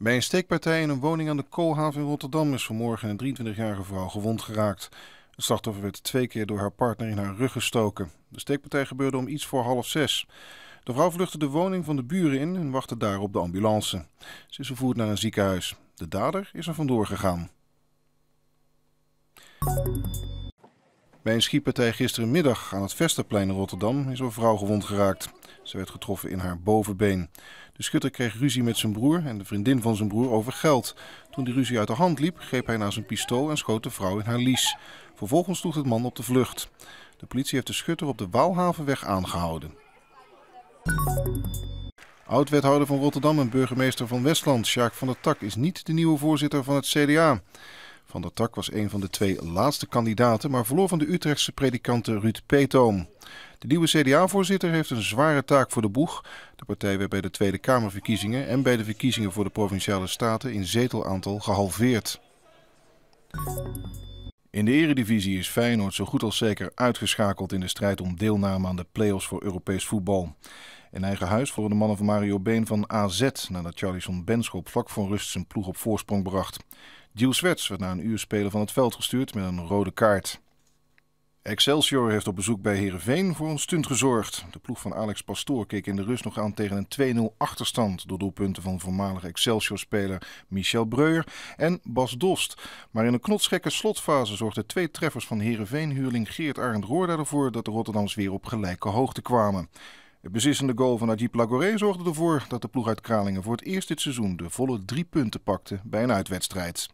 Bij een steekpartij in een woning aan de Koolhaven in Rotterdam is vanmorgen een 23-jarige vrouw gewond geraakt. Het slachtoffer werd twee keer door haar partner in haar rug gestoken. De steekpartij gebeurde om iets voor half zes. De vrouw vluchtte de woning van de buren in en wachtte daar op de ambulance. Ze is vervoerd naar een ziekenhuis. De dader is er vandoor gegaan. Bij een schietpartij gisterenmiddag aan het Vesterplein in Rotterdam is een vrouw gewond geraakt. Ze werd getroffen in haar bovenbeen. De schutter kreeg ruzie met zijn broer en de vriendin van zijn broer over geld. Toen die ruzie uit de hand liep, greep hij naar zijn pistool en schoot de vrouw in haar lies. Vervolgens sloeg het man op de vlucht. De politie heeft de schutter op de Waalhavenweg aangehouden. Oud-wethouder van Rotterdam en burgemeester van Westland, Sjaak van der Tak, is niet de nieuwe voorzitter van het CDA. Van der Tak was een van de twee laatste kandidaten, maar verloor van de Utrechtse predikante Ruud Peetoom. De nieuwe CDA-voorzitter heeft een zware taak voor de boeg. De partij werd bij de Tweede Kamerverkiezingen en bij de verkiezingen voor de Provinciale Staten in zetelaantal gehalveerd. In de eredivisie is Feyenoord zo goed als zeker uitgeschakeld in de strijd om deelname aan de play-offs voor Europees voetbal. In eigen huis verloren de mannen van Mario Been van AZ nadat Charlison Benschop vlak voor rust zijn ploeg op voorsprong bracht. Gilles Wets werd na een uur spelen van het veld gestuurd met een rode kaart. Excelsior heeft op bezoek bij Herenveen voor een stunt gezorgd. De ploeg van Alex Pastoor keek in de rust nog aan tegen een 2-0 achterstand door doelpunten van voormalig Excelsior-speler Michel Breuer en Bas Dost. Maar in een knotsgekke slotfase zorgden twee treffers van Herenveen-huurling Geert Arend Roorda ervoor dat de Rotterdams weer op gelijke hoogte kwamen. Het beslissende goal van Ajib Lagoré zorgde ervoor dat de ploeg uit Kralingen voor het eerst dit seizoen de volle drie punten pakte bij een uitwedstrijd.